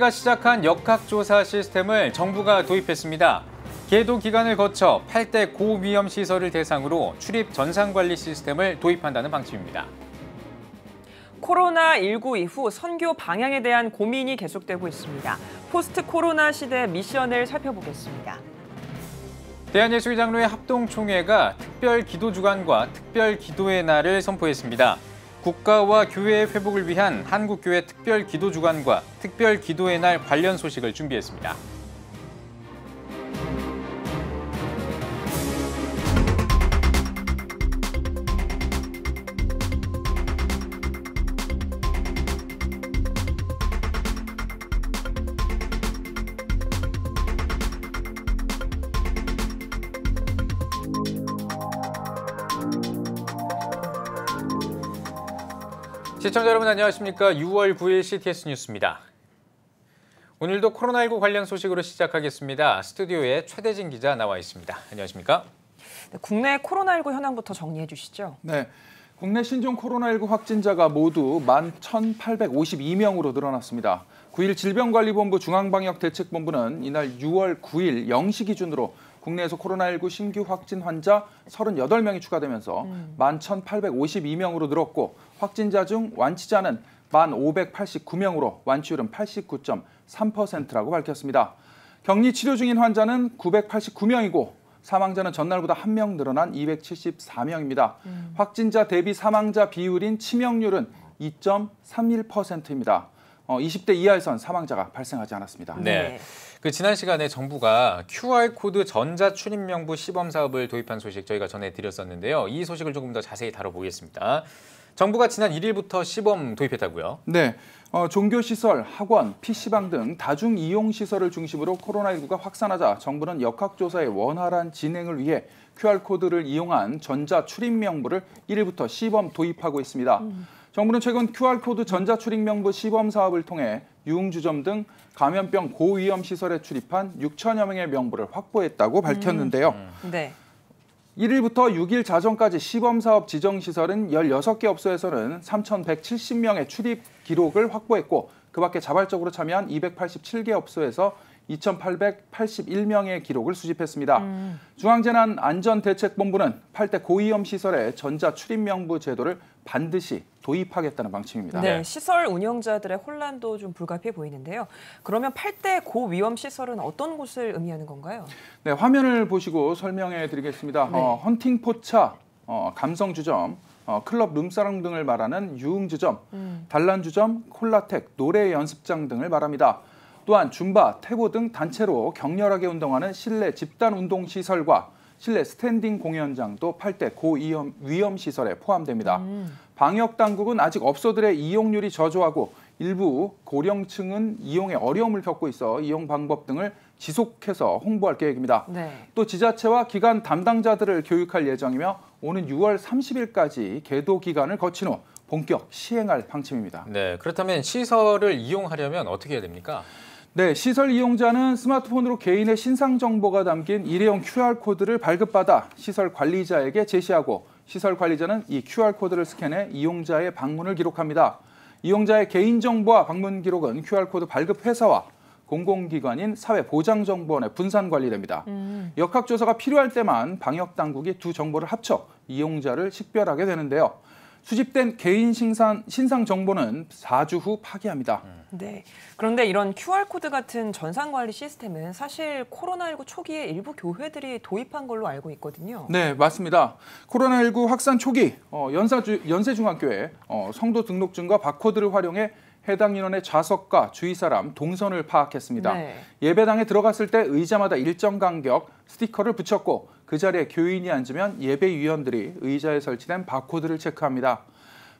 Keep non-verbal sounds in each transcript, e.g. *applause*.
경제가 시작한 역학조사 시스템을 정부가 도입했습니다. 계도 기간을 거쳐 8대 고위험 시설을 대상으로 출입 전산관리 시스템을 도입한다는 방침입니다. 코로나19 이후 선교 방향에 대한 고민이 계속되고 있습니다. 포스트 코로나 시대 미션을 살펴보겠습니다. 대한예수장로의 합동총회가 특별 기도주간과 특별 기도의 날을 선포했습니다. 국가와 교회의 회복을 위한 한국교회 특별 기도 주간과 특별 기도의 날 관련 소식을 준비했습니다. 시청자 여러분 안녕하십니까. 6월 9일 CTS 뉴스입니다. 오늘도 코로나19 관련 소식으로 시작하겠습니다. 스튜디오에 최대진 기자 나와 있습니다. 안녕하십니까. 네, 국내 코로나19 현황부터 정리해 주시죠. 네. 국내 신종 코로나19 확진자가 모두 11,852명으로 늘어났습니다. 9일 질병관리본부 중앙방역대책본부는 이날 6월 9일 0시 기준으로 국내에서 코로나19 신규 확진 환자 38명이 추가되면서 11,852명으로 음. 늘었고 확진자 중 완치자는 1,589명으로 완치율은 89.3%라고 밝혔습니다. 격리 치료 중인 환자는 989명이고 사망자는 전날보다 1명 늘어난 274명입니다. 음. 확진자 대비 사망자 비율인 치명률은 2.31%입니다. 어, 20대 이하에선 사망자가 발생하지 않았습니다. 네. 네. 그 지난 시간에 정부가 QR코드 전자 출입명부 시범 사업을 도입한 소식 저희가 전해드렸었는데요. 이 소식을 조금 더 자세히 다뤄보겠습니다. 정부가 지난 1일부터 시범 도입했다고요? 네. 어, 종교시설, 학원, PC방 등 다중이용시설을 중심으로 코로나19가 확산하자 정부는 역학조사의 원활한 진행을 위해 QR코드를 이용한 전자출입명부를 1일부터 시범 도입하고 있습니다. 음. 정부는 최근 QR코드 전자출입명부 시범 사업을 통해 유흥주점 등 감염병 고위험 시설에 출입한 6천여 명의 명부를 확보했다고 밝혔는데요. 음. 네. 1일부터 6일 자정까지 시범사업 지정시설은 16개 업소에서는 3,170명의 출입 기록을 확보했고 그 밖에 자발적으로 참여한 287개 업소에서 2,881명의 기록을 수집했습니다. 음. 중앙재난안전대책본부는 8대 고위험 시설의 전자출입명부 제도를 반드시 도입하겠다는 방침입니다. 네, 네, 시설 운영자들의 혼란도 좀 불가피해 보이는데요. 그러면 8대 고위험 시설은 어떤 곳을 의미하는 건가요? 네, 화면을 보시고 설명해 드리겠습니다. 네. 어, 헌팅 포차, 어, 감성 주점, 어, 클럽 룸사랑 등을 말하는 유흥주점, 음. 단란주점, 콜라텍, 노래 연습장 등을 말합니다. 또한 줌바, 태보 등 단체로 격렬하게 운동하는 실내 집단 운동 시설과 실내 스탠딩 공연장도 8대 고위험 위험 시설에 포함됩니다. 음. 방역 당국은 아직 업소들의 이용률이 저조하고 일부 고령층은 이용에 어려움을 겪고 있어 이용 방법 등을 지속해서 홍보할 계획입니다. 네. 또 지자체와 기관 담당자들을 교육할 예정이며 오는 6월 30일까지 계도 기간을 거친 후 본격 시행할 방침입니다. 네, 그렇다면 시설을 이용하려면 어떻게 해야 됩니까? 네, 시설 이용자는 스마트폰으로 개인의 신상 정보가 담긴 일회용 QR코드를 발급받아 시설 관리자에게 제시하고 시설 관리자는 이 QR코드를 스캔해 이용자의 방문을 기록합니다. 이용자의 개인정보와 방문 기록은 QR코드 발급 회사와 공공기관인 사회보장정보원에 분산 관리됩니다. 음. 역학조사가 필요할 때만 방역당국이 두 정보를 합쳐 이용자를 식별하게 되는데요. 수집된 개인 신상, 신상 정보는 4주 후 파기합니다. 네. 그런데 이런 QR코드 같은 전산관리 시스템은 사실 코로나19 초기에 일부 교회들이 도입한 걸로 알고 있거든요. 네, 맞습니다. 코로나19 확산 초기 어, 연사 연세중학교에 어, 성도 등록증과 바코드를 활용해 해당 인원의 좌석과 주위 사람, 동선을 파악했습니다. 네. 예배당에 들어갔을 때 의자마다 일정 간격 스티커를 붙였고 그 자리에 교인이 앉으면 예배위원들이 의자에 설치된 바코드를 체크합니다.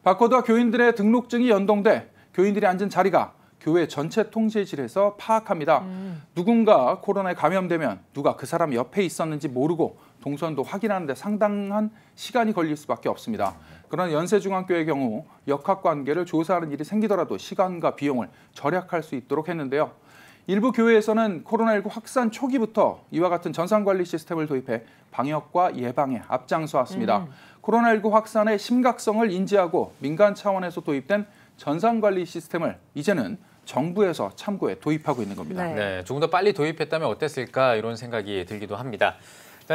바코드와 교인들의 등록증이 연동돼 교인들이 앉은 자리가 교회 전체 통제실에서 파악합니다. 음. 누군가 코로나에 감염되면 누가 그 사람 옆에 있었는지 모르고 동선도 확인하는데 상당한 시간이 걸릴 수밖에 없습니다. 그러나 연세중학교의 경우 역학관계를 조사하는 일이 생기더라도 시간과 비용을 절약할 수 있도록 했는데요. 일부 교회에서는 코로나19 확산 초기부터 이와 같은 전산관리 시스템을 도입해 방역과 예방에 앞장서 왔습니다. 음. 코로나19 확산의 심각성을 인지하고 민간 차원에서 도입된 전산관리 시스템을 이제는 정부에서 참고에 도입하고 있는 겁니다. 네. 네, 조금 더 빨리 도입했다면 어땠을까 이런 생각이 들기도 합니다.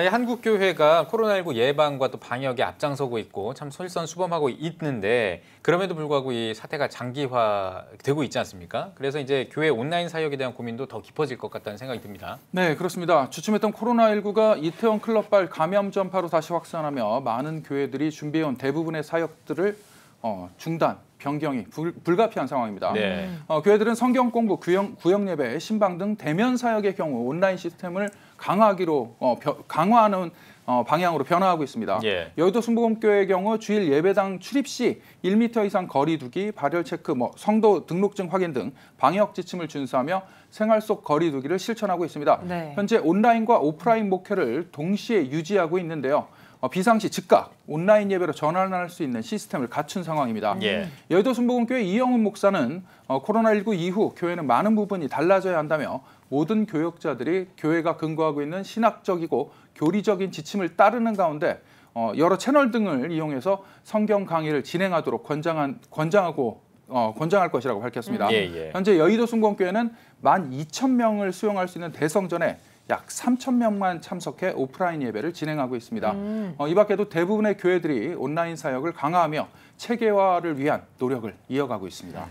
이 한국교회가 코로나19 예방과 또 방역에 앞장서고 있고 참 솔선수범하고 있는데 그럼에도 불구하고 이 사태가 장기화되고 있지 않습니까? 그래서 이제 교회 온라인 사역에 대한 고민도 더 깊어질 것 같다는 생각이 듭니다. 네, 그렇습니다. 주춤했던 코로나19가 이태원 클럽발 감염 전파로 다시 확산하며 많은 교회들이 준비해온 대부분의 사역들을 어, 중단 변경이 불, 불가피한 상황입니다. 네. 어, 교회들은 성경 공부, 구역, 구역 예배, 신방 등 대면 사역의 경우 온라인 시스템을 강화하기로 어, 벼, 강화하는 어, 방향으로 변화하고 있습니다. 예. 여의도 순복음교회의 경우 주일 예배당 출입 시 1m 이상 거리 두기, 발열 체크, 뭐 성도 등록증 확인 등 방역 지침을 준수하며 생활 속 거리 두기를 실천하고 있습니다. 네. 현재 온라인과 오프라인 목회를 동시에 유지하고 있는데요. 어, 비상시 즉각 온라인 예배로 전환할 수 있는 시스템을 갖춘 상황입니다. 예. 여의도 순복음교회 이영훈 목사는 어, 코로나19 이후 교회는 많은 부분이 달라져야 한다며 모든 교역자들이 교회가 근거하고 있는 신학적이고 교리적인 지침을 따르는 가운데 어, 여러 채널 등을 이용해서 성경 강의를 진행하도록 권장한, 권장하고 어, 권장할 것이라고 밝혔습니다. 음. 예, 예. 현재 여의도 순공교회는 만 2천 명을 수용할 수 있는 대성전에 약 3천 명만 참석해 오프라인 예배를 진행하고 있습니다. 음. 어, 이 밖에도 대부분의 교회들이 온라인 사역을 강화하며 체계화를 위한 노력을 이어가고 있습니다.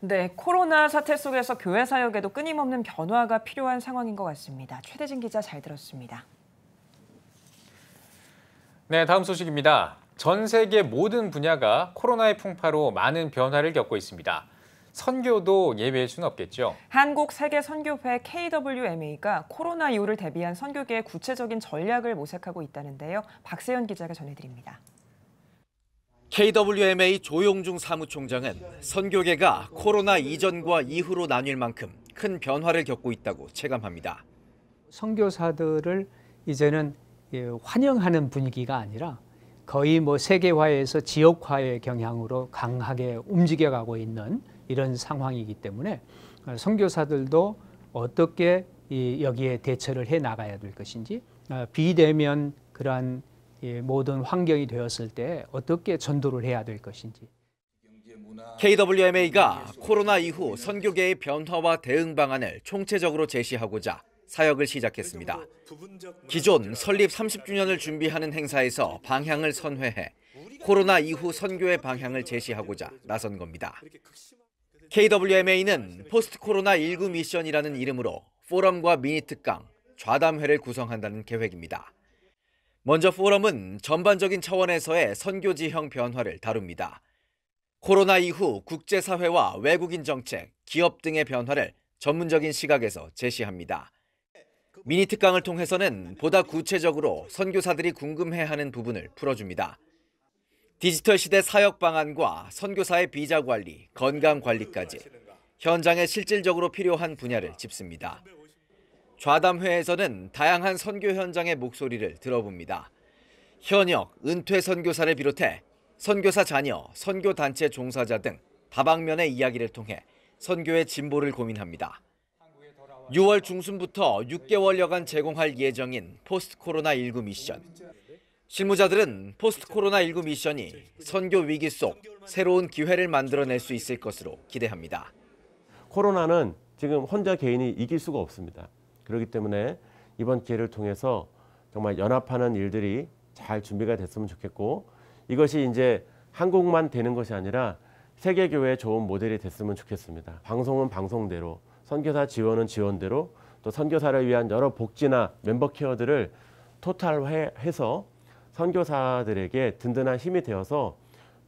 네, 코로나 사태 속에서 교회 사역에도 끊임없는 변화가 필요한 상황인 것 같습니다. 최대진 기자 잘 들었습니다. 네, 다음 소식입니다. 전 세계 모든 분야가 코로나의 풍파로 많은 변화를 겪고 있습니다. 선교도 예외일 수는 없겠죠. 한국 세계 선교회 KWMA가 코로나 이후를 대비한 선교계의 구체적인 전략을 모색하고 있다는데요. 박세현 기자가 전해드립니다. KWMA 조용중 사무총장은 선교계가 코로나 이전과 이후로 나뉠 만큼 큰 변화를 겪고 있다고 체감합니다. 선교사들을 이제는 예, 환영하는 분위기가 아니라 거의 뭐 세계화에서 지역화의 경향으로 강하게 움직여가고 있는 이런 상황이기 때문에 선교사들도 어떻게 이 여기에 대처를 해 나가야 될 것인지 아, 비대면 그러한 모든 환경이 되었을 때 어떻게 전도를 해야 될 것인지. KWMA가 코로나 이후 선교계의 변화와 대응 방안을 총체적으로 제시하고자 사역을 시작했습니다. 기존 설립 30주년을 준비하는 행사에서 방향을 선회해 코로나 이후 선교의 방향을 제시하고자 나선 겁니다. KWMA는 포스트 코로나 19 미션이라는 이름으로 포럼과 미니 특강, 좌담회를 구성한다는 계획입니다. 먼저 포럼은 전반적인 차원에서의 선교지형 변화를 다룹니다. 코로나 이후 국제사회와 외국인 정책, 기업 등의 변화를 전문적인 시각에서 제시합니다. 미니 특강을 통해서는 보다 구체적으로 선교사들이 궁금해하는 부분을 풀어줍니다. 디지털 시대 사역 방안과 선교사의 비자 관리, 건강 관리까지 현장에 실질적으로 필요한 분야를 짚습니다. 좌담회에서는 다양한 선교 현장의 목소리를 들어봅니다. 현역, 은퇴 선교사를 비롯해 선교사 자녀, 선교 단체 종사자 등 다방면의 이야기를 통해 선교의 진보를 고민합니다. 6월 중순부터 6개월여간 제공할 예정인 포스트 코로나 19 미션 실무자들은 포스트 코로나19 미션이 선교 위기 속 새로운 기회를 만들어낼 수 있을 것으로 기대합니다. 코로나는 지금 혼자 개인이 이길 수가 없습니다. 그렇기 때문에 이번 기회를 통해서 정말 연합하는 일들이 잘 준비가 됐으면 좋겠고 이것이 이제 한국만 되는 것이 아니라 세계 교회의 좋은 모델이 됐으면 좋겠습니다. 방송은 방송대로, 선교사 지원은 지원대로, 또 선교사를 위한 여러 복지나 멤버 케어들을 토탈해서 선교사들에게 든든한 힘이 되어서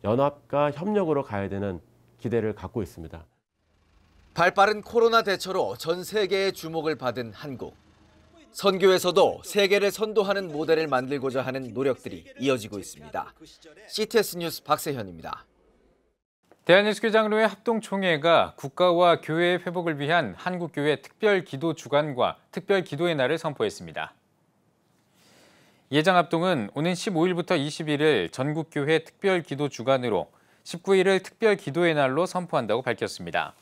연합과 협력으로 가야 되는 기대를 갖고 있습니다. 발빠른 코로나 대처로 전 세계의 주목을 받은 한국. 선교에서도 세계를 선도하는 모델을 만들고자 하는 노력들이 이어지고 있습니다. CTS 뉴스 박세현입니다. 대한예수교장로회 합동총회가 국가와 교회의 회복을 위한 한국교회 특별기도 주간과 특별기도의 날을 선포했습니다. 예장합동은 오는 15일부터 21일 전국교회 특별기도 주간으로 19일을 특별기도의 날로 선포한다고 밝혔습니다.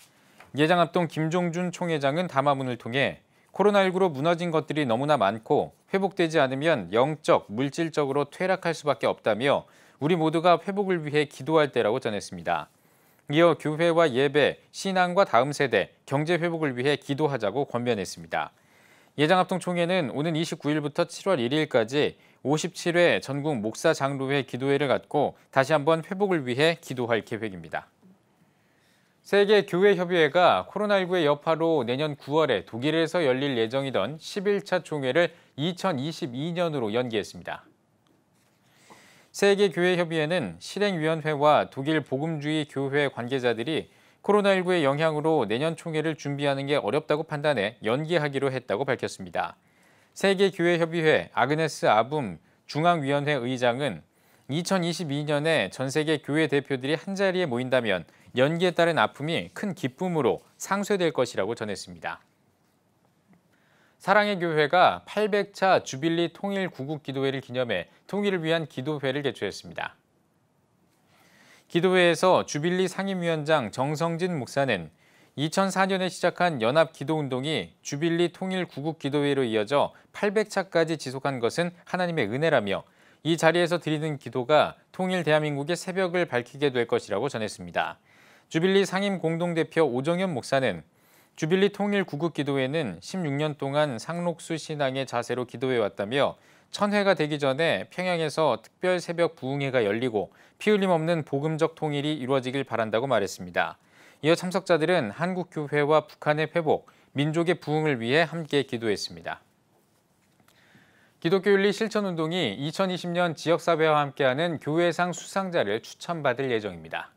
예장합동 김종준 총회장은 담화문을 통해 코로나19로 무너진 것들이 너무나 많고 회복되지 않으면 영적, 물질적으로 퇴락할 수밖에 없다며 우리 모두가 회복을 위해 기도할 때라고 전했습니다. 이어 교회와 예배, 신앙과 다음 세대, 경제 회복을 위해 기도하자고 권면했습니다. 예장합동총회는 오는 29일부터 7월 1일까지 57회 전국 목사 장로회 기도회를 갖고 다시 한번 회복을 위해 기도할 계획입니다. 세계교회협의회가 코로나19의 여파로 내년 9월에 독일에서 열릴 예정이던 11차 총회를 2022년으로 연기했습니다. 세계교회협의회는 실행위원회와 독일 복음주의 교회 관계자들이 코로나19의 영향으로 내년 총회를 준비하는 게 어렵다고 판단해 연기하기로 했다고 밝혔습니다. 세계교회협의회 아그네스 아붐 중앙위원회 의장은 2022년에 전 세계 교회 대표들이 한자리에 모인다면 연기에 따른 아픔이 큰 기쁨으로 상쇄될 것이라고 전했습니다. 사랑의 교회가 800차 주빌리 통일 구국 기도회를 기념해 통일을 위한 기도회를 개최했습니다. 기도회에서 주빌리 상임위원장 정성진 목사는 2004년에 시작한 연합 기도운동이 주빌리 통일 구국 기도회로 이어져 800차까지 지속한 것은 하나님의 은혜라며 이 자리에서 드리는 기도가 통일 대한민국의 새벽을 밝히게 될 것이라고 전했습니다. 주빌리 상임 공동대표 오정현 목사는 주빌리 통일 구국 기도회는 16년 동안 상록수 신앙의 자세로 기도해왔다며 천회가 되기 전에 평양에서 특별 새벽 부흥회가 열리고 피 흘림 없는 복음적 통일이 이루어지길 바란다고 말했습니다. 이어 참석자들은 한국교회와 북한의 회복, 민족의 부흥을 위해 함께 기도했습니다. 기독교 윤리 실천운동이 2020년 지역사회와 함께하는 교회상 수상자를 추천받을 예정입니다.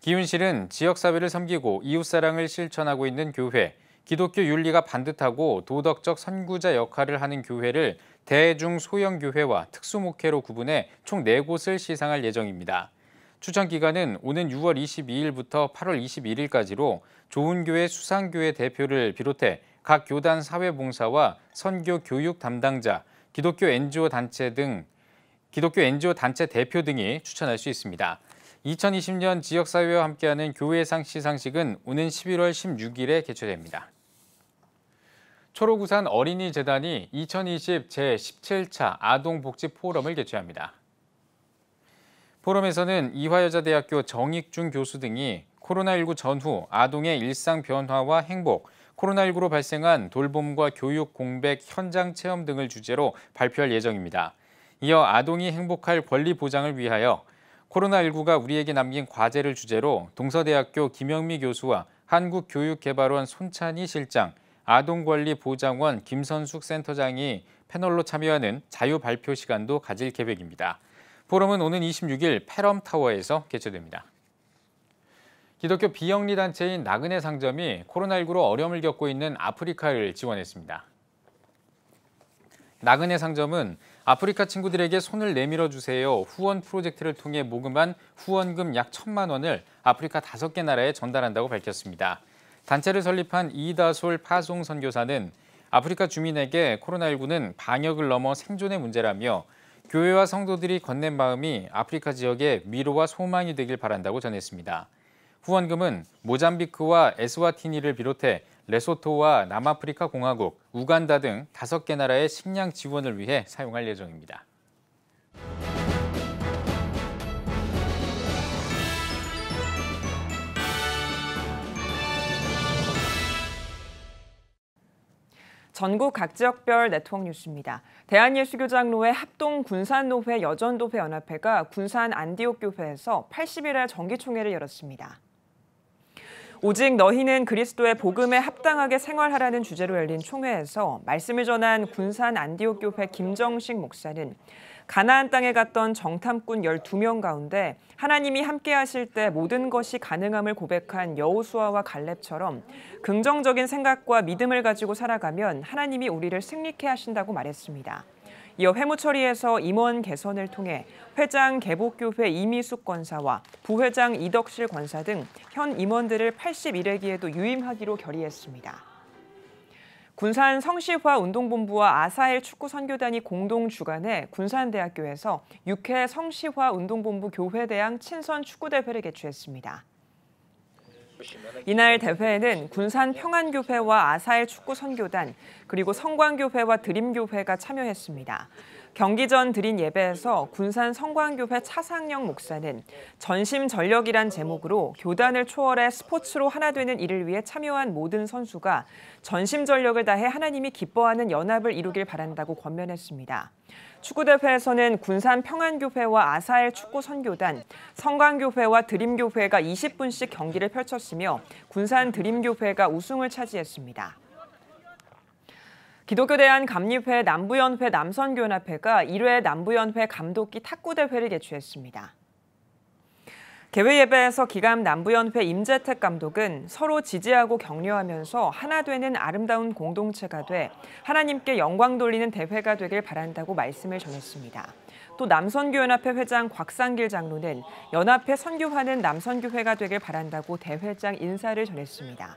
기훈실은 지역사회를 섬기고 이웃사랑을 실천하고 있는 교회, 기독교 윤리가 반듯하고 도덕적 선구자 역할을 하는 교회를 대중 소형 교회와 특수 목회로 구분해 총 4곳을 시상할 예정입니다. 추천 기간은 오는 6월 22일부터 8월 21일까지로 좋은 교회 수상 교회 대표를 비롯해 각 교단 사회봉사와 선교 교육 담당자, 기독교 NGO 단체 등 기독교 NGO 단체 대표 등이 추천할 수 있습니다. 2020년 지역사회와 함께하는 교회상 시상식은 오는 11월 16일에 개최됩니다. 초록우산 어린이재단이 2020 제17차 아동복지 포럼을 개최합니다. 포럼에서는 이화여자대학교 정익준 교수 등이 코로나19 전후 아동의 일상 변화와 행복, 코로나19로 발생한 돌봄과 교육 공백 현장 체험 등을 주제로 발표할 예정입니다. 이어 아동이 행복할 권리 보장을 위하여 코로나19가 우리에게 남긴 과제를 주제로 동서대학교 김영미 교수와 한국교육개발원 손찬희 실장, 아동권리보장원 김선숙 센터장이 패널로 참여하는 자유 발표 시간도 가질 계획입니다. 포럼은 오는 26일 패럼타워에서 개최됩니다. 기독교 비영리 단체인 나그네 상점이 코로나19로 어려움을 겪고 있는 아프리카를 지원했습니다. 나그네 상점은 아프리카 친구들에게 손을 내밀어 주세요 후원 프로젝트를 통해 모금한 후원금 약 천만 원을 아프리카 다섯 개 나라에 전달한다고 밝혔습니다. 단체를 설립한 이다솔 파송 선교사는 아프리카 주민에게 코로나19는 방역을 넘어 생존의 문제라며 교회와 성도들이 건넨 마음이 아프리카 지역의 위로와 소망이 되길 바란다고 전했습니다. 후원금은 모잠비크와 에스와티니를 비롯해 레소토와 남아프리카 공화국, 우간다 등 다섯 개 나라의 식량 지원을 위해 사용할 예정입니다. 전국 각 지역별 네트워크 뉴스입니다. 대한예수교장로회 합동군산노회 여전도회 연합회가 군산 안디옥교회에서 80일에 정기총회를 열었습니다. 오직 너희는 그리스도의 복음에 합당하게 생활하라는 주제로 열린 총회에서 말씀을 전한 군산 안디옥교회 김정식 목사는 가나안 땅에 갔던 정탐꾼 12명 가운데 하나님이 함께 하실 때 모든 것이 가능함을 고백한 여호수아와 갈렙처럼 긍정적인 생각과 믿음을 가지고 살아가면 하나님이 우리를 승리케 하신다고 말했습니다. 이어 회무처리에서 임원 개선을 통해 회장 개복교회 이미숙 권사와 부회장 이덕실 권사 등 현 임원들을 81회기에도 유임하기로 결의했습니다. 군산 성시화 운동본부와 아사일 축구 선교단이 공동 주관해 군산대학교에서 6회 성시화 운동본부 교회대항 친선 축구대회를 개최했습니다. 이날 대회에는 군산 평안교회와 아사일 축구 선교단, 그리고 성광교회와 드림교회가 참여했습니다. 경기 전 드린 예배에서 군산 성광교회 차상영 목사는 전심 전력이란 제목으로 교단을 초월해 스포츠로 하나 되는 일을 위해 참여한 모든 선수가 전심 전력을 다해 하나님이 기뻐하는 연합을 이루길 바란다고 권면했습니다. 축구대회에서는 군산 평안교회와 아사엘 축구선교단, 성광교회와 드림교회가 20분씩 경기를 펼쳤으며 군산 드림교회가 우승을 차지했습니다. 기독교대한 감리회 남부연회 남선교연합회가 1회 남부연회 감독기 탁구대회를 개최했습니다. 개회예배에서 기감 남부연회 임재택 감독은 서로 지지하고 격려하면서 하나 되는 아름다운 공동체가 돼 하나님께 영광 돌리는 대회가 되길 바란다고 말씀을 전했습니다. 또 남선교연합회 회장 곽상길 장로는 연합회 선교하는 남선교회가 되길 바란다고 대회장 인사를 전했습니다.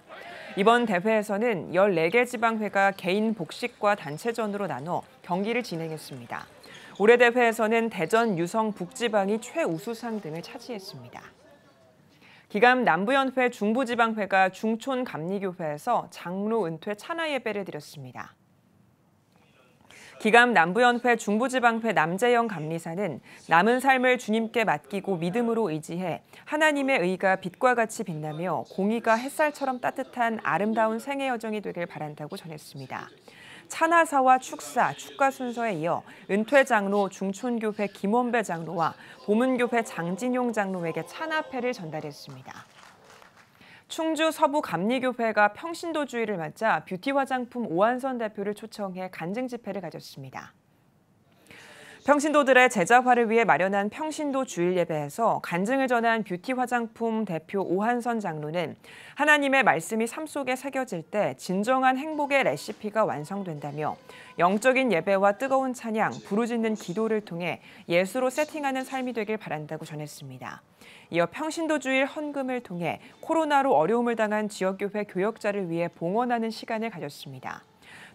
이번 대회에서는 14개 지방회가 개인 복식과 단체전으로 나눠 경기를 진행했습니다. 올해 대회에서는 대전 유성 북지방이 최우수상 등을 차지했습니다. 기감 남부연회 중부지방회가 중촌 감리교회에서 장로 은퇴 찬화 예배를 드렸습니다. 기감 남부연회 중부지방회 남재영 감리사는 남은 삶을 주님께 맡기고 믿음으로 의지해 하나님의 의가 빛과 같이 빛나며 공의가 햇살처럼 따뜻한 아름다운 생애 여정이 되길 바란다고 전했습니다. 찬하사와 축사, 축가 순서에 이어 은퇴 장로 중촌교회 김원배 장로와 보문교회 장진용 장로에게 찬하패를 전달했습니다. 충주 서부 감리교회가 평신도주의를 맞자 뷰티 화장품 오한선 대표를 초청해 간증 집회를 가졌습니다. 평신도들의 제자화를 위해 마련한 평신도 주일 예배에서 간증을 전한 뷰티 화장품 대표 오한선 장로는 하나님의 말씀이 삶 속에 새겨질 때 진정한 행복의 레시피가 완성된다며 영적인 예배와 뜨거운 찬양, 부르짖는 기도를 통해 예수로 세팅하는 삶이 되길 바란다고 전했습니다. 이어 평신도 주일 헌금을 통해 코로나로 어려움을 당한 지역교회 교역자를 위해 봉헌하는 시간을 가졌습니다.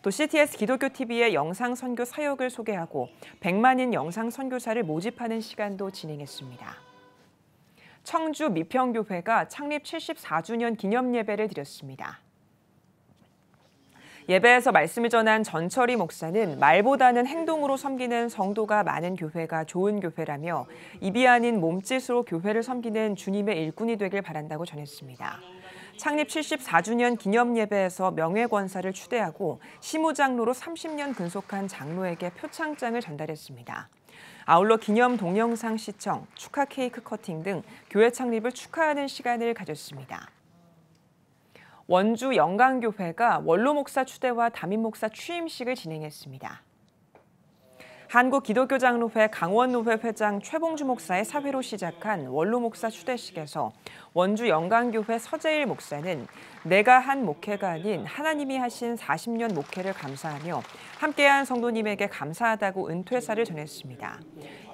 또 CTS 기독교 TV의 영상 선교 사역을 소개하고 100만인 영상 선교사를 모집하는 시간도 진행했습니다. 청주 미평교회가 창립 74주년 기념 예배를 드렸습니다. 예배에서 말씀을 전한 전철희 목사는 말보다는 행동으로 섬기는 성도가 많은 교회가 좋은 교회라며 입이 아닌 몸짓으로 교회를 섬기는 주님의 일꾼이 되길 바란다고 전했습니다. 창립 74주년 기념 예배에서 명예권사를 추대하고 시무장로로 30년 근속한 장로에게 표창장을 전달했습니다. 아울러 기념 동영상 시청, 축하 케이크 커팅 등 교회 창립을 축하하는 시간을 가졌습니다. 원주 영광교회가 원로 목사 추대와 담임 목사 취임식을 진행했습니다. 한국 기독교 장로회 강원노회 회장 최봉주 목사의 사회로 시작한 원로 목사 추대식에서 원주 영광교회 서재일 목사는 내가 한 목회가 아닌 하나님이 하신 40년 목회를 감사하며 함께한 성도님에게 감사하다고 은퇴사를 전했습니다.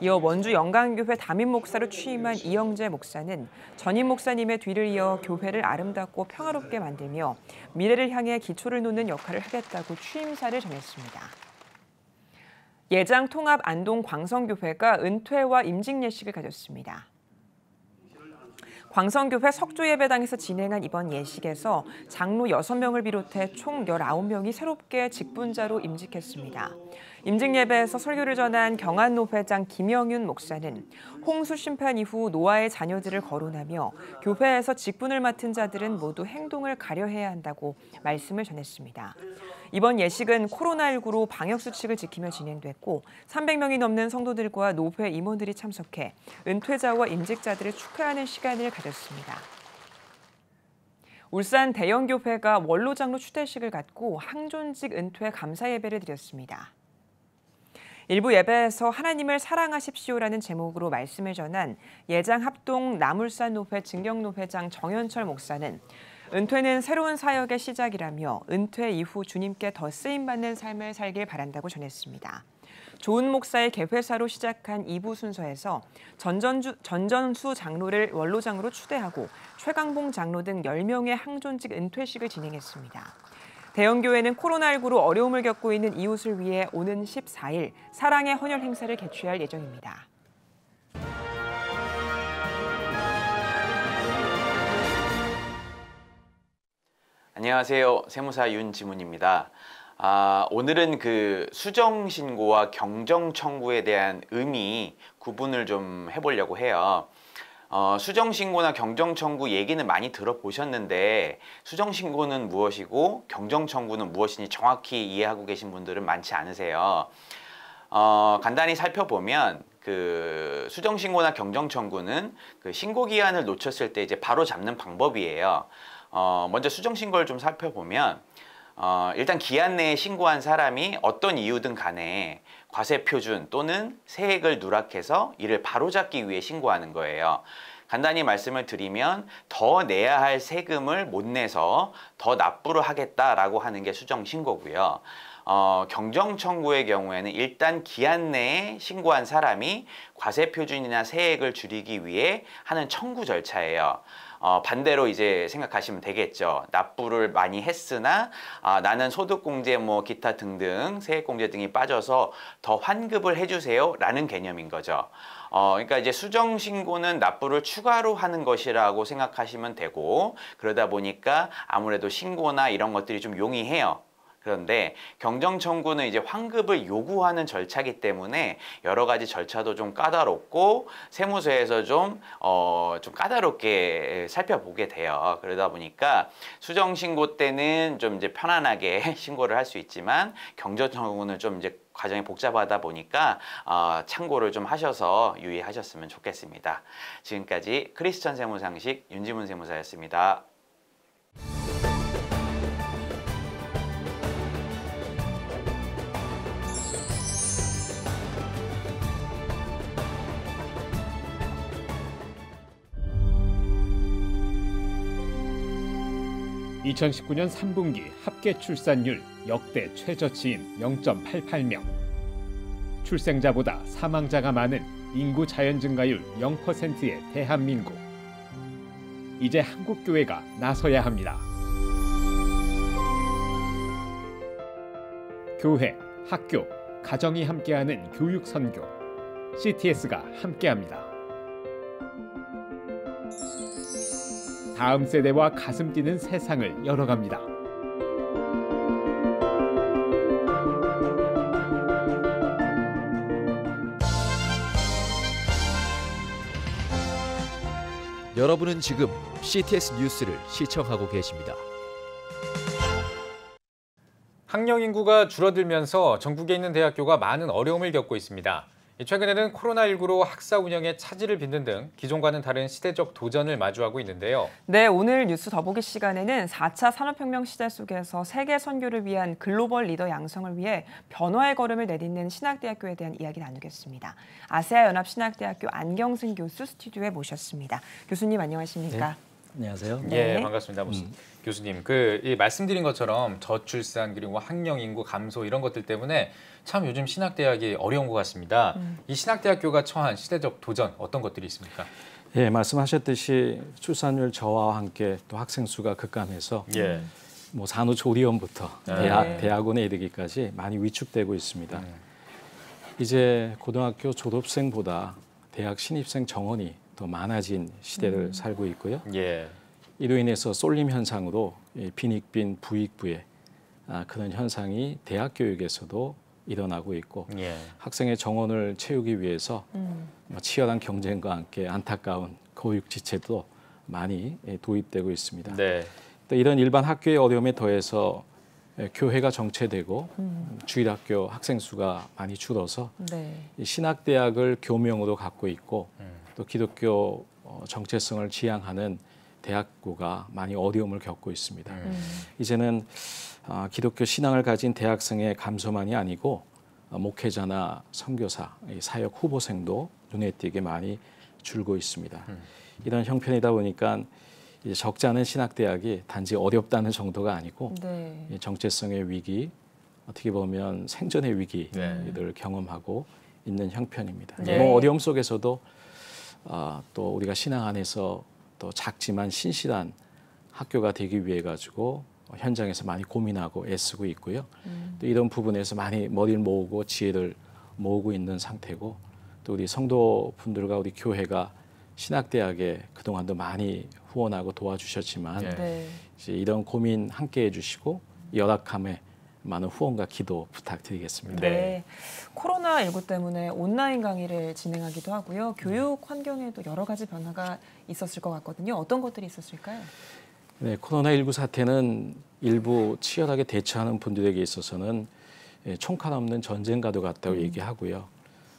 이어 원주 영광교회 담임 목사로 취임한 이영재 목사는 전임 목사님의 뒤를 이어 교회를 아름답고 평화롭게 만들며 미래를 향해 기초를 놓는 역할을 하겠다고 취임사를 전했습니다. 예장 통합 안동 광성교회가 은퇴와 임직 예식을 가졌습니다. 광성교회 석조예배당에서 진행한 이번 예식에서 장로 6명을 비롯해 총 19명이 새롭게 직분자로 임직했습니다. 임직예배에서 설교를 전한 경안노 회장 김영윤 목사는 홍수 심판 이후 노아의 자녀들을 거론하며 교회에서 직분을 맡은 자들은 모두 행동을 가려해야 한다고 말씀을 전했습니다. 이번 예식은 코로나19로 방역수칙을 지키며 진행됐고 300명이 넘는 성도들과 노회 임원들이 참석해 은퇴자와 임직자들을 축하하는 시간을 가졌습니다. 울산 대형교회가 원로장로 추대식을 갖고 항존직 은퇴 감사 예배를 드렸습니다. 일부 예배에서 하나님을 사랑하십시오라는 제목으로 말씀을 전한 예장 합동 나물산 노회 증경노회장 정현철 목사는 은퇴는 새로운 사역의 시작이라며 은퇴 이후 주님께 더 쓰임받는 삶을 살길 바란다고 전했습니다. 좋은 목사의 개회사로 시작한 2부 순서에서 전전주, 전전수 장로를 원로장으로 추대하고 최강봉 장로 등 10명의 항존직 은퇴식을 진행했습니다. 대형교회는 코로나19로 어려움을 겪고 있는 이웃을 위해 오는 14일 사랑의 헌혈 행사를 개최할 예정입니다. 안녕하세요. 세무사 윤지문입니다. 아, 오늘은 그 수정 신고와 경정 청구에 대한 의미 구분을 좀 해보려고 해요. 어, 수정신고나 경정청구 얘기는 많이 들어보셨는데 수정신고는 무엇이고 경정청구는 무엇인지 정확히 이해하고 계신 분들은 많지 않으세요. 어, 간단히 살펴보면 그 수정신고나 경정청구는 그 신고기한을 놓쳤을 때 이제 바로 잡는 방법이에요. 어, 먼저 수정신고를 좀 살펴보면 어, 일단 기한 내에 신고한 사람이 어떤 이유든 간에 과세 표준 또는 세액을 누락해서 이를 바로잡기 위해 신고하는 거예요. 간단히 말씀을 드리면 더 내야 할 세금을 못 내서 더 납부를 하겠다라고 하는 게 수정 신고고요. 어, 경정청구의 경우에는 일단 기한 내에 신고한 사람이 과세 표준이나 세액을 줄이기 위해 하는 청구 절차예요. 어, 반대로 이제 생각하시면 되겠죠. 납부를 많이 했으나 아, 나는 소득공제 뭐 기타 등등 세액공제 등이 빠져서 더 환급을 해주세요 라는 개념인 거죠. 어, 그러니까 이제 수정신고는 납부를 추가로 하는 것이라고 생각하시면 되고 그러다 보니까 아무래도 신고나 이런 것들이 좀 용이해요. 그런데 경정청구는 이제 환급을 요구하는 절차기 때문에 여러 가지 절차도 좀 까다롭고 세무서에서 좀, 어, 좀 까다롭게 살펴보게 돼요. 그러다 보니까 수정신고 때는 좀 이제 편안하게 *laughs* 신고를 할 수 있지만 경정청구는 좀 이제 과정이 복잡하다 보니까 어, 참고를 좀 하셔서 유의하셨으면 좋겠습니다. 지금까지 크리스천 세무상식 윤지문 세무사였습니다. 2019년 3분기 합계 출산율 역대 최저치인 0.88명. 출생자보다 사망자가 많은 인구 자연 증가율 0%의 대한민국. 이제 한국 교회가 나서야 합니다. 교회, 학교, 가정이 함께하는 교육 선교. CTS가 함께합니다. 다음 세대와 가슴 뛰는 세상을 열어갑니다. 여러분은 지금 CTS 뉴스를 시청하고 계십니다. 학령 인구가 줄어들면서 전국에 있는 대학교가 많은 어려움을 겪고 있습니다. 최근에는 코로나19로 학사 운영에 차질을 빚는 등 기존과는 다른 시대적 도전을 마주하고 있는데요. 네, 오늘 뉴스 더보기 시간에는 4차 산업혁명 시대 속에서 세계 선교를 위한 글로벌 리더 양성을 위해 변화의 걸음을 내딛는 신학대학교에 대한 이야기 나누겠습니다. 아세아연합신학대학교 안경승 교수 스튜디오에 모셨습니다. 교수님 안녕하십니까? 네. 안녕하세요. 네. 예, 반갑습니다. 음. 교수님, 그 말씀드린 것처럼 저출산 그리고 학령 인구 감소 이런 것들 때문에 참 요즘 신학대학이 어려운 것 같습니다. 음. 이 신학대학교가 처한 시대적 도전 어떤 것들이 있습니까? 예, 말씀하셨듯이 출산율 저하와 함께 또 학생 수가 급감해서 예. 뭐 산후조리원부터 네. 대학, 대학원에 이르기까지 많이 위축되고 있습니다. 예. 이제 고등학교 졸업생보다 대학 신입생 정원이 더 많아진 시대를 음. 살고 있고요. 예. 이로 인해서 쏠림 현상으로 빈익빈 부익부의 아, 그런 현상이 대학 교육에서도 일어나고 있고 예. 학생의 정원을 채우기 위해서 음. 뭐 치열한 경쟁과 함께 안타까운 교육 지체도 많이 예, 도입되고 있습니다. 네. 또 이런 일반 학교의 어려움에 더해서 예, 교회가 정체되고 음. 주일학교 학생 수가 많이 줄어서 네. 신학대학을 교명으로 갖고 있고 음. 또 기독교 어, 정체성을 지향하는 대학구가 많이 어려움을 겪고 있습니다. 음. 이제는 아, 기독교 신앙을 가진 대학생의 감소만이 아니고 아, 목회자나 선교사, 사역 후보생도 눈에 띄게 많이 줄고 있습니다. 음. 이런 형편이다 보니까 적지 않은 신학대학이 단지 어렵다는 정도가 아니고 네. 정체성의 위기, 어떻게 보면 생존의 위기를 네. 경험하고 있는 형편입니다. 네. 뭐 어려움 속에서도 어, 또 우리가 신앙 안에서 또 작지만 신실한 학교가 되기 위해 가지고 어, 현장에서 많이 고민하고 애쓰고 있고요. 음. 또 이런 부분에서 많이 머리를 모으고 지혜를 모으고 있는 상태고 또 우리 성도분들과 우리 교회가 신학대학에 그동안도 많이 후원하고 도와주셨지만 네. 네. 이제 이런 고민 함께 해주시고 열악함에 많은 후원과 기도 부탁드리겠습니다. 네. 코로나19 때문에 온라인 강의를 진행하기도 하고요. 교육 환경에도 여러 가지 변화가 있었을 것 같거든요. 어떤 것들이 있었을까요? 네, 코로나19 사태는 일부 치열하게 대처하는 분들에게 있어서는 예, 총칼 없는 전쟁과도 같다고 음. 얘기하고요.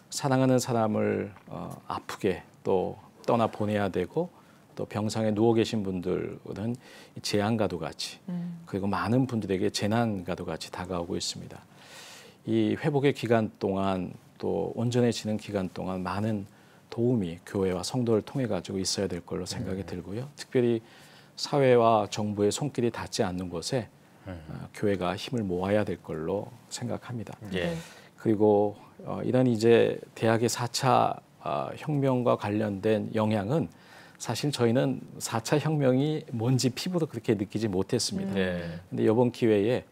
사랑하는 사람을 어, 아프게 또 떠나 보내야 되고 또 병상에 누워 계신 분들은 재앙과도 같이 음. 그리고 많은 분들에게 재난과도 같이 다가오고 있습니다. 이 회복의 기간 동안 또 온전해지는 기간 동안 많은 도움이 교회와 성도를 통해 가지고 있어야 될 걸로 생각이 음. 들고요. 특별히 사회와 정부의 손길이 닿지 않는 곳에 음. 어, 교회가 힘을 모아야 될 걸로 생각합니다. 예. 네. 그리고 어, 이런 이제 대학의 4차 어, 혁명과 관련된 영향은 사실 저희는 4차 혁명이 뭔지 피부로 그렇게 느끼지 못했습니다. 그런데 예. 음. 이번 기회에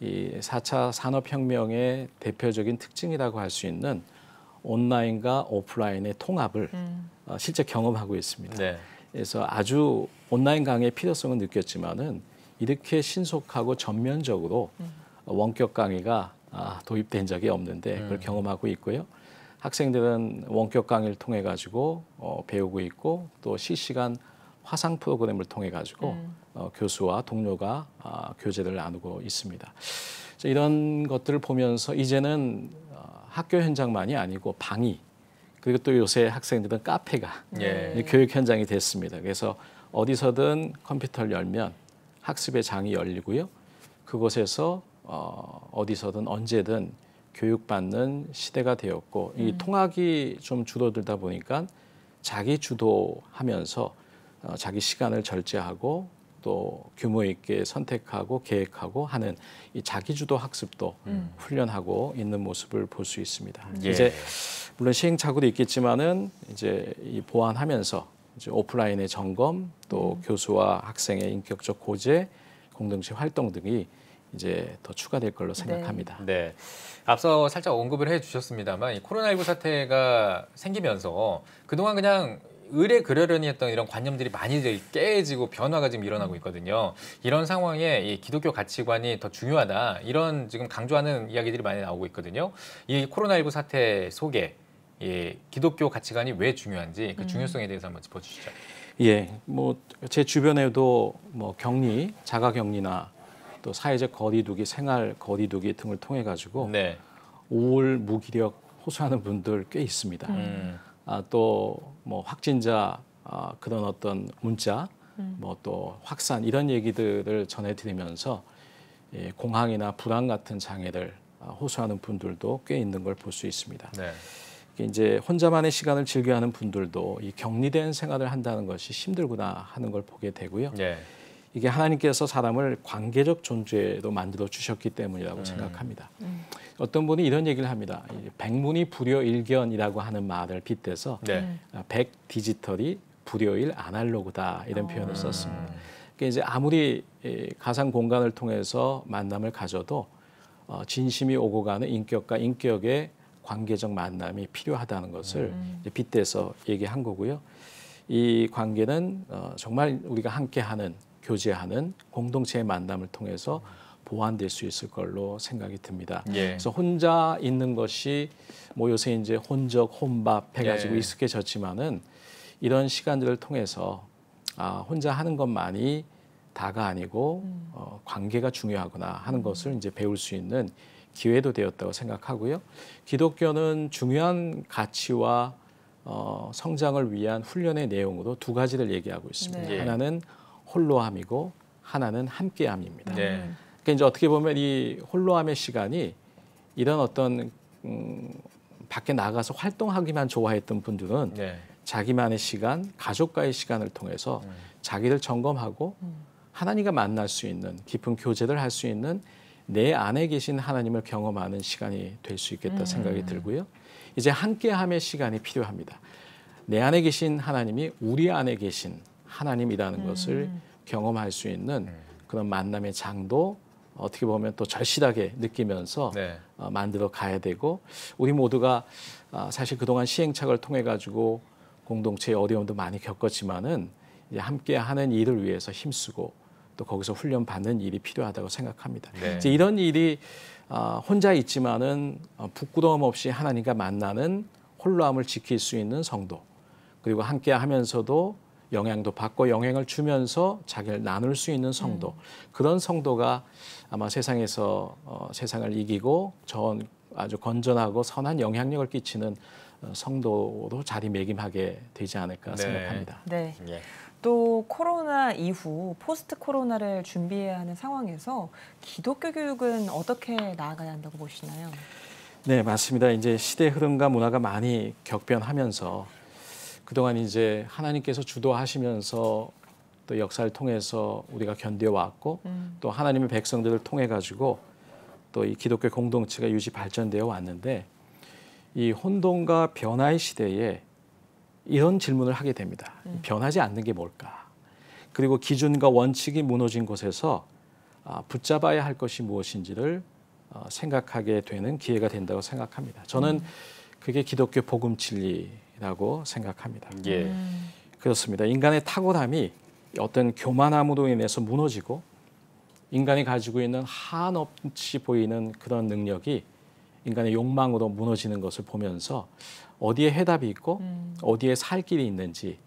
이 4차 산업혁명의 대표적인 특징이라고 할 수 있는 온라인과 오프라인의 통합을 음. 어, 실제 경험하고 있습니다. 네. 그래서 아주 온라인 강의의 필요성은 느꼈지만은 이렇게 신속하고 전면적으로 음. 원격 강의가 아, 도입된 적이 없는데 그걸 음. 경험하고 있고요. 학생들은 원격 강의를 통해 가지고 어, 배우고 있고 또 실시간 화상 프로그램을 통해 가지고 음. 어, 교수와 동료가 어, 교재를 나누고 있습니다. 이런 것들을 보면서 이제는 어, 학교 현장만이 아니고 방이 그리고 또 요새 학생들은 카페가 예. 교육 현장이 됐습니다. 그래서 어디서든 컴퓨터를 열면 학습의 장이 열리고요. 그곳에서 어, 어디서든 언제든 교육받는 시대가 되었고 음. 이 통학이 좀 줄어들다 보니까 자기 주도하면서 어, 자기 시간을 절제하고 또 규모 있게 선택하고 계획하고 하는 이 자기주도 학습도 음. 훈련하고 있는 모습을 볼 수 있습니다. 예. 이제 물론 시행착오도 있겠지만은 이제 이 보완하면서 이제 오프라인의 점검 또 음. 교수와 학생의 인격적 고제 공동체 활동 등이 이제 더 추가될 걸로 네. 생각합니다. 네. 네. 앞서 살짝 언급을 해 주셨습니다만 이 코로나19 사태가 생기면서 그동안 그냥 을에 그러려니 했던 이런 관념들이 많이 깨지고 변화가 지금 일어나고 있거든요. 이런 상황에 이 기독교 가치관이 더 중요하다 이런 지금 강조하는 이야기들이 많이 나오고 있거든요. 이 코로나19 사태 속에 예, 기독교 가치관이 왜 중요한지 그 음. 중요성에 대해서 한번 짚어주시죠. 예, 뭐 제 주변에도 뭐 격리, 자가 격리나 또 사회적 거리두기, 생활 거리두기 등을 통해 가지고 네. 5월 무기력 호소하는 분들 꽤 있습니다. 음. 아, 또뭐 확진자 아, 그런 어떤 문자 음. 뭐또 확산 이런 얘기들을 전해드리면서 예, 공항이나 불안 같은 장애를 아, 호소하는 분들도 꽤 있는 걸 볼 수 있습니다. 네. 이제 혼자만의 시간을 즐겨하는 분들도 이 격리된 생활을 한다는 것이 힘들구나 하는 걸 보게 되고요. 네. 이게 하나님께서 사람을 관계적 존재로 만들어 주셨기 때문이라고 음. 생각합니다. 음. 어떤 분이 이런 얘기를 합니다. 백문이 불여일견이라고 하는 말을 빗대서 네. 아, 백 디지털이 불여일 아날로그다 이런 어. 표현을 썼습니다. 음. 그러니까 이제 아무리 가상 공간을 통해서 만남을 가져도 어, 진심이 오고 가는 인격과 인격의 관계적 만남이 필요하다는 것을 음. 빗대서 얘기한 거고요. 이 관계는 어, 정말 우리가 함께하는 교제하는 공동체의 만남을 통해서 보완될 수 있을 걸로 생각이 듭니다. 예. 그래서 혼자 있는 것이 뭐 요새 이제 혼적 혼밥 해가지고 예. 익숙해졌지만은 이런 시간들을 통해서 아 혼자 하는 것만이 다가 아니고 음. 어, 관계가 중요하구나 하는 것을 이제 배울 수 있는 기회도 되었다고 생각하고요. 기독교는 중요한 가치와 어, 성장을 위한 훈련의 내용으로 두 가지를 얘기하고 있습니다. 네. 하나는 홀로함이고 하나는 함께함입니다. 네. 그러니까 이제 어떻게 보면 이 홀로함의 시간이 이런 어떤 음, 밖에 나가서 활동하기만 좋아했던 분들은 네. 자기만의 시간, 가족과의 시간을 통해서 음. 자기를 점검하고 음. 하나님과 만날 수 있는 깊은 교제를 할 수 있는 내 안에 계신 하나님을 경험하는 시간이 될 수 있겠다 음. 생각이 들고요. 이제 함께함의 시간이 필요합니다. 내 안에 계신 하나님이 우리 안에 계신 하나님이라는 것을 음. 경험할 수 있는 음. 그런 만남의 장도 어떻게 보면 또 절실하게 느끼면서 네. 어, 만들어 가야 되고 우리 모두가 어, 사실 그동안 시행착오를 통해 가지고 공동체의 어려움도 많이 겪었지만은 이제 함께 하는 일을 위해서 힘쓰고 또 거기서 훈련 받는 일이 필요하다고 생각합니다. 네. 이제 이런 일이 어, 혼자 있지만은 어, 부끄러움 없이 하나님과 만나는 홀로함을 지킬 수 있는 성도 그리고 함께 하면서도 영향도 받고 영향을 주면서 자기를 나눌 수 있는 성도 음. 그런 성도가 아마 세상에서 어, 세상을 이기고 전 아주 건전하고 선한 영향력을 끼치는 어, 성도로 자리매김하게 되지 않을까 네. 생각합니다. 네. 예. 또 코로나 이후 포스트 코로나를 준비해야 하는 상황에서 기독교 교육은 어떻게 나아가야 한다고 보시나요? 네, 맞습니다. 이제 시대 흐름과 문화가 많이 격변하면서 그동안 이제 하나님께서 주도하시면서 또 역사를 통해서 우리가 견뎌왔고 음. 또 하나님의 백성들을 통해 가지고 또 이 기독교 공동체가 유지 발전되어 왔는데 이 혼돈과 변화의 시대에 이런 질문을 하게 됩니다. 음. 변하지 않는 게 뭘까? 그리고 기준과 원칙이 무너진 곳에서 아, 붙잡아야 할 것이 무엇인지를 어, 생각하게 되는 기회가 된다고 생각합니다. 저는 음. 그게 기독교 복음 진리 이라고 생각합니다. 예. 그렇습니다. 인간의 탁월함이 어떤 교만함으로 인해서 무너지고 인간이 가지고 있는 한없이 보이는 그런 능력이 인간의 욕망으로 무너지는 것을 보면서 어디에 해답이 있고 음. 어디에 살 길이 있는지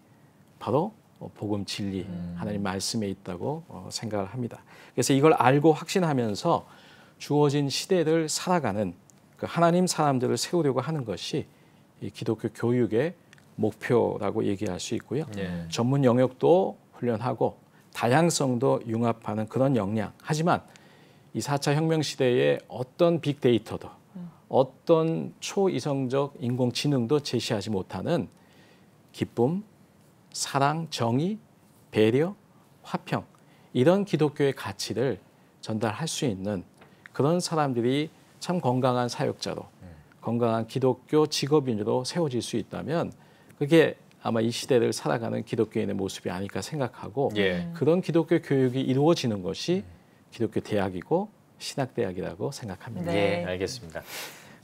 바로 어, 복음 진리 음. 하나님 말씀에 있다고 어, 생각을 합니다. 그래서 이걸 알고 확신하면서 주어진 시대를 살아가는 그 하나님 사람들을 세우려고 하는 것이 이 기독교 교육의 목표라고 얘기할 수 있고요. 예. 전문 영역도 훈련하고 다양성도 융합하는 그런 역량. 하지만 이 4차 혁명 시대에 어떤 빅데이터도 어떤 초이성적 인공지능도 제시하지 못하는 기쁨, 사랑, 정의, 배려, 화평 이런 기독교의 가치를 전달할 수 있는 그런 사람들이 참 건강한 사역자로 건강한 기독교 직업인으로 세워질 수 있다면 그게 아마 이 시대를 살아가는 기독교인의 모습이 아닐까 생각하고 예. 그런 기독교 교육이 이루어지는 것이 기독교 대학이고 신학대학이라고 생각합니다. 예, 네. 예, 알겠습니다. 에,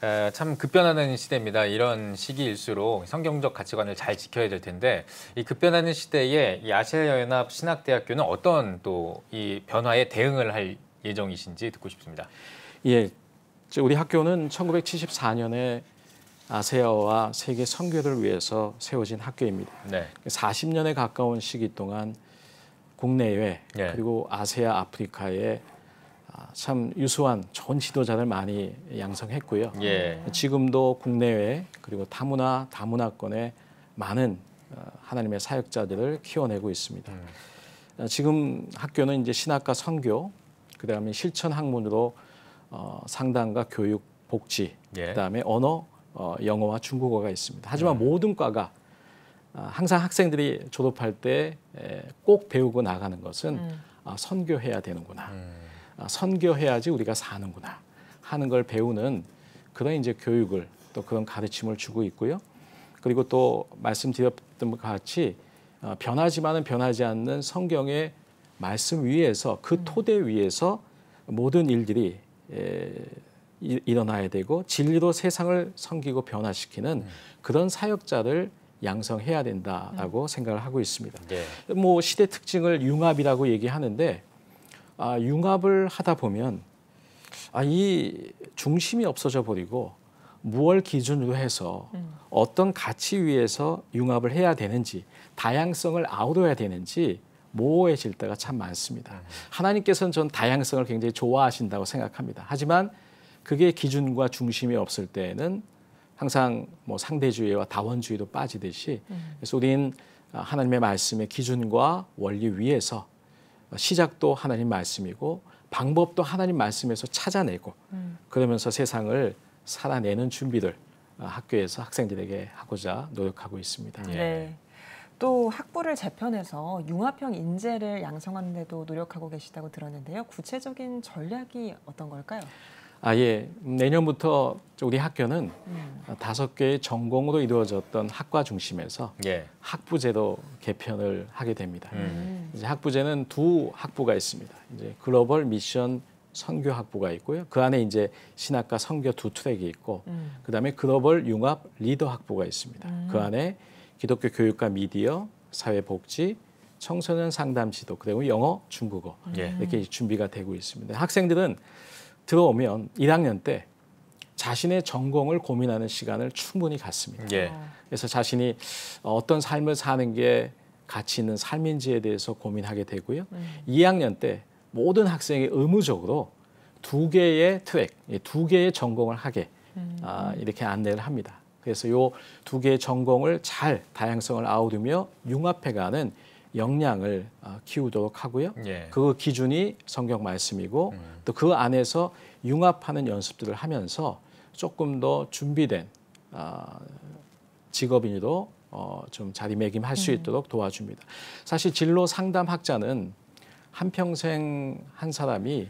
아, 참 급변하는 시대입니다. 이런 시기일수록 성경적 가치관을 잘 지켜야 될 텐데 이 급변하는 시대에 이 아시아연합 신학대학교는 어떤 또 이 변화에 대응을 할 예정이신지 듣고 싶습니다. 예, 우리 학교는 1974년에 아세아와 세계 선교를 위해서 세워진 학교입니다. 네. 40년에 가까운 시기 동안 국내외 네. 그리고 아세아 아프리카에 아, 참 유수한 좋은 지도자를 많이 양성했고요. 예. 지금도 국내외 그리고 타문화 다문화권에 많은 어, 하나님의 사역자들을 키워내고 있습니다. 음. 어, 지금 학교는 이제 신학과 선교 그다음에 실천 학문으로 어, 상담과 교육, 복지, 예. 그다음에 언어, 어, 영어와 중국어가 있습니다. 하지만 음. 모든 과가 아, 항상 학생들이 졸업할 때 꼭 배우고 나가는 것은 음. 아, 선교해야 되는구나. 음. 아, 선교해야지 우리가 사는구나 하는 걸 배우는 그런 이제 교육을 또 그런 가르침을 주고 있고요. 그리고 또 말씀드렸던 것 같이 어, 변하지만은 변하지 않는 성경의 말씀 위에서 그 음. 토대 위에서 모든 일들이 예, 일어나야 되고 진리로 세상을 섬기고 변화시키는 네. 그런 사역자를 양성해야 된다라고 음. 생각을 하고 있습니다. 네. 뭐 시대 특징을 융합이라고 얘기하는데 아, 융합을 하다 보면 아, 이 중심이 없어져 버리고 무얼 기준으로 해서 음. 어떤 가치 위에서 융합을 해야 되는지 다양성을 아우러야 되는지 모호해질 때가 참 많습니다. 음. 하나님께서는 전 다양성을 굉장히 좋아하신다고 생각합니다. 하지만 그게 기준과 중심이 없을 때에는 항상 뭐 상대주의와 다원주의도 빠지듯이 음. 그래서 우리는 하나님의 말씀의 기준과 원리 위에서 시작도 하나님 말씀이고 방법도 하나님 말씀에서 찾아내고 음. 그러면서 세상을 살아내는 준비들 학교에서 학생들에게 하고자 노력하고 있습니다. 네. 또 학부를 재편해서 융합형 인재를 양성하는 데도 노력하고 계시다고 들었는데요. 구체적인 전략이 어떤 걸까요? 아, 예. 내년부터 우리 학교는 음. 어, 다섯 음. 개의 전공으로 이루어졌던 학과 중심에서 예. 학부제도 개편을 하게 됩니다. 음. 음. 이제 학부제는 두 학부가 있습니다. 이제 글로벌 미션 선교 학부가 있고요. 그 안에 이제 신학과 선교 두 트랙이 있고, 음. 그 다음에 글로벌 융합 리더 학부가 있습니다. 그 음. 안에 기독교 교육과 미디어, 사회복지, 청소년 상담 지도, 그리고 영어, 중국어 예. 이렇게 준비가 되고 있습니다. 학생들은 들어오면 1학년 때 자신의 전공을 고민하는 시간을 충분히 갖습니다. 예. 그래서 자신이 어떤 삶을 사는 게 가치 있는 삶인지에 대해서 고민하게 되고요. 음. 2학년 때 모든 학생이 의무적으로 두 개의 트랙, 예, 두 개의 전공을 하게 음. 아, 이렇게 안내를 합니다. 그래서 요 두 개의 전공을 잘 다양성을 아우르며 융합해가는 역량을 어, 키우도록 하고요. 예. 그 기준이 성경 말씀이고 음. 또그 안에서 융합하는 연습들을 하면서 조금 더 준비된 어, 직업인으로 어, 좀 자리매김할 수 음. 있도록 도와줍니다. 사실 진로 상담학자는 한평생 한 사람이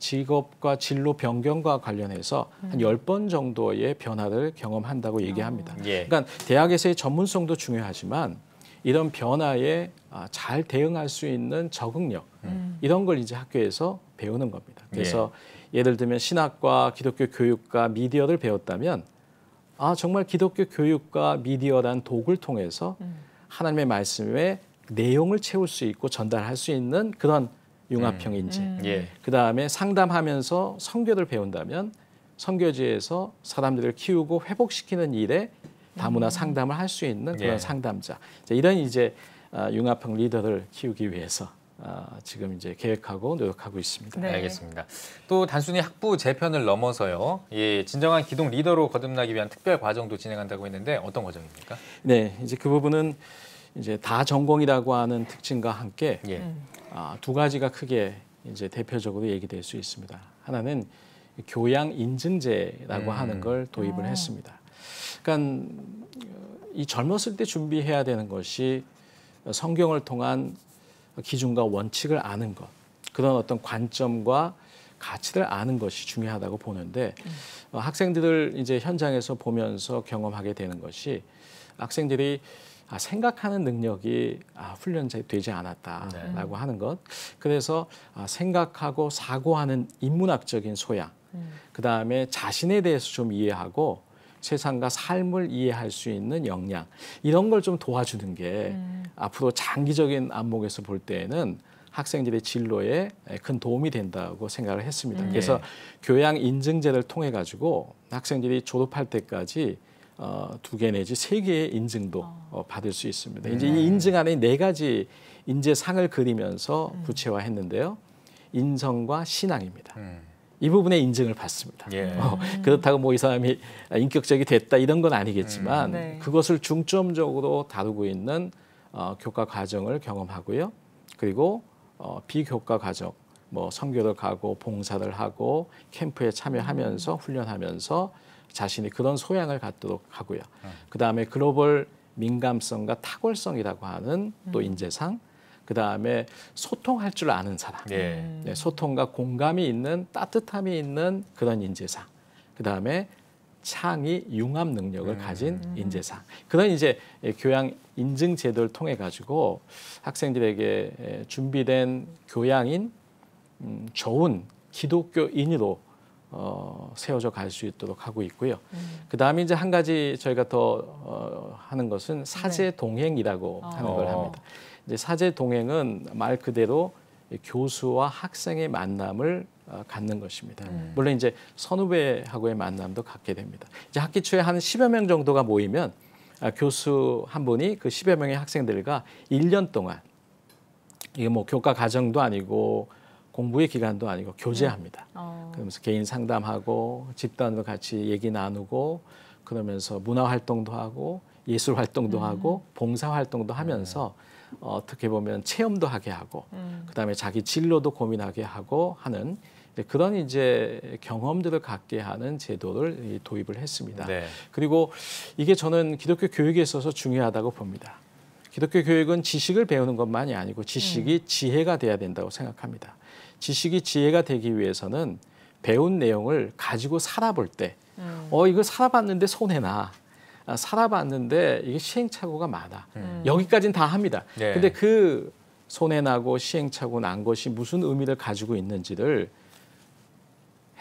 직업과 진로 변경과 관련해서 한 열 번 정도의 변화를 경험한다고 얘기합니다. 아. 예. 그러니까 대학에서의 전문성도 중요하지만 이런 변화에 아, 잘 대응할 수 있는 적응력 음. 이런 걸 이제 학교에서 배우는 겁니다. 예. 그래서 예. 를 들면 신학과 기독교 교육과 미디어를 배웠다면 아 정말 기독교 교육과 미디어란 도구 통해서 음. 하나님의 말씀의 내용을 채울 수 있고 전달할 수 있는 그런 융합형인지 음. 예. 그다음에 상담하면서 선교를 배운다면 선교지에서 사람들을 키우고 회복시키는 일에 다문화 음. 상담을 할 수 있는 그런 예. 상담자 이런 이제 아, 융합형 리더를 키우기 위해서 아, 지금 이제 계획하고 노력하고 있습니다. 네. 알겠습니다. 또 단순히 학부 재편을 넘어서요, 예, 진정한 기동 리더로 거듭나기 위한 특별 과정도 진행한다고 했는데 어떤 과정입니까? 네, 이제 그 부분은 이제 다 전공이라고 하는 특징과 함께 예. 음. 아, 두 가지가 크게 이제 대표적으로 얘기될 수 있습니다. 하나는 교양 인증제라고 음. 하는 걸 도입을 음. 했습니다. 그러니까 이 젊었을 때 준비해야 되는 것이 성경을 통한 기준과 원칙을 아는 것, 그런 어떤 관점과 가치를 아는 것이 중요하다고 보는데 음. 어, 학생들을 이제 현장에서 보면서 경험하게 되는 것이 학생들이 아, 생각하는 능력이 아, 훈련되지 않았다라고 네. 하는 것. 그래서 아, 생각하고 사고하는 인문학적인 소양. 음. 그 다음에 자신에 대해서 좀 이해하고 세상과 삶을 이해할 수 있는 역량 이런 걸 좀 도와주는 게 음. 앞으로 장기적인 안목에서 볼 때에는 학생들의 진로에 큰 도움이 된다고 생각을 했습니다. 음. 그래서 네. 교양 인증제를 통해 가지고 학생들이 졸업할 때까지 어, 두 개 내지 세 개의 인증도 어, 어 받을 수 있습니다. 네. 이제 이 인증 안에 네 가지 인재상을 그리면서 구체화했는데요. 네. 인성과 신앙입니다. 음. 이 부분에 인증을 받습니다. 예. 어, 그렇다고 뭐 이 사람이 인격적이 됐다 이런 건 아니겠지만 음, 네. 그것을 중점적으로 다루고 있는 어, 교과 과정을 경험하고요. 그리고 어, 비교과 과정, 뭐 선교를 가고 봉사를 하고 캠프에 참여하면서 음. 훈련하면서 자신이 그런 소양을 갖도록 하고요. 음. 그 다음에 글로벌 민감성과 탁월성이라고 하는 또 음. 인재상, 그 다음에 소통할 줄 아는 사람, 예. 네, 소통과 공감이 있는 따뜻함이 있는 그런 인재상, 그 다음에 창의 융합 능력을 음. 가진 인재상 그런 이제 교양 인증 제도를 통해 가지고 학생들에게 준비된 교양인 좋은 기독교인으로 어, 세워져 갈 수 있도록 하고 있고요. 음. 그 다음에 이제 한 가지 저희가 더 어, 하는 것은 사제 네. 동행이라고 네. 하는 걸 어. 합니다. 이제 사제 동행은 말 그대로 교수와 학생의 만남을 어, 갖는 것입니다. 음. 물론 이제 선후배하고의 만남도 갖게 됩니다. 이제 학기 초에 한 10여 명 정도가 모이면 아, 교수 한 분이 그 10여 명의 학생들과 1년 동안 이게 뭐 교과 과정도 아니고 공부의 기간도 아니고 교제합니다. 네. 어. 그러면서 개인 상담하고 집단도 같이 얘기 나누고 그러면서 문화 활동도 하고 예술 활동도 음. 하고 봉사 활동도 하면서 음. 어떻게 보면 체험도 하게 하고 음. 그다음에 자기 진로도 고민하게 하고 하는 그런 이제 경험들을 갖게 하는 제도를 도입을 했습니다. 네. 그리고 이게 저는 기독교 교육에 있어서 중요하다고 봅니다. 기독교 교육은 지식을 배우는 것만이 아니고 지식이 음. 지혜가 돼야 된다고 생각합니다. 지식이 지혜가 되기 위해서는 배운 내용을 가지고 살아볼 때, 음. 어, 이걸 살아봤는데 손해나, 아, 살아봤는데 이게 시행착오가 많아. 음. 여기까지는 다 합니다. 네. 근데 그 손해나고 시행착오 난 것이 무슨 의미를 가지고 있는지를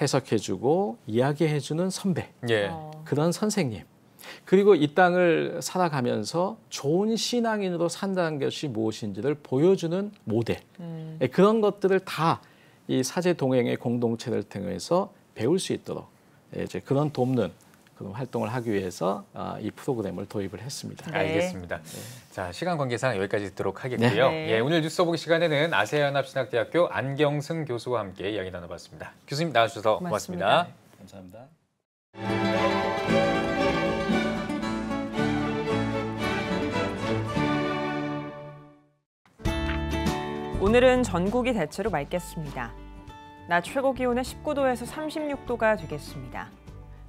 해석해주고 이야기해주는 선배, 예. 어. 그런 선생님. 그리고 이 땅을 살아가면서 좋은 신앙인으로 산다는 것이 무엇인지를 보여주는 모델 음. 예, 그런 것들을 다 이 사제 동행의 공동체를 통해서 배울 수 있도록 예, 이제 그런 돕는 그런 활동을 하기 위해서 아, 이 프로그램을 도입을 했습니다. 네. 알겠습니다. 네. 자 시간 관계상 여기까지 듣도록 하겠고요. 네. 예, 오늘 뉴스 보기 시간에는 아세아연합신학대학교 안경승 교수와 함께 이야기 나눠봤습니다. 교수님 나와주셔서 고맙습니다. 고맙습니다. 네, 감사합니다. 오늘은 전국이 대체로 맑겠습니다. 낮 최고 기온은 19도에서 36도가 되겠습니다.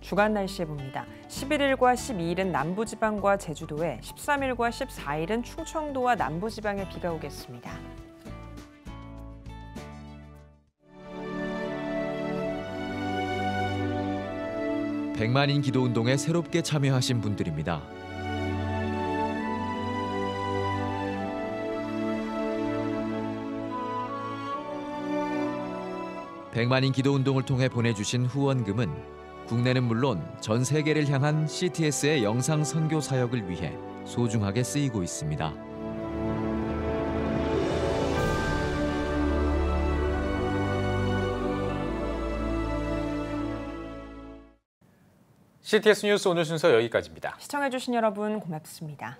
주간 날씨 봅니다. 11일과 12일은 남부지방과 제주도에, 13일과 14일은 충청도와 남부지방에 비가 오겠습니다. 백만인 기도운동에 새롭게 참여하신 분들입니다. 백만인 기도 운동을 통해 보내주신 후원금은 국내는 물론 전 세계를 향한 CTS의 영상 선교 사역을 위해 소중하게 쓰이고 있습니다. CTS 뉴스 오늘 순서 여기까지입니다. 시청해주신 여러분 고맙습니다.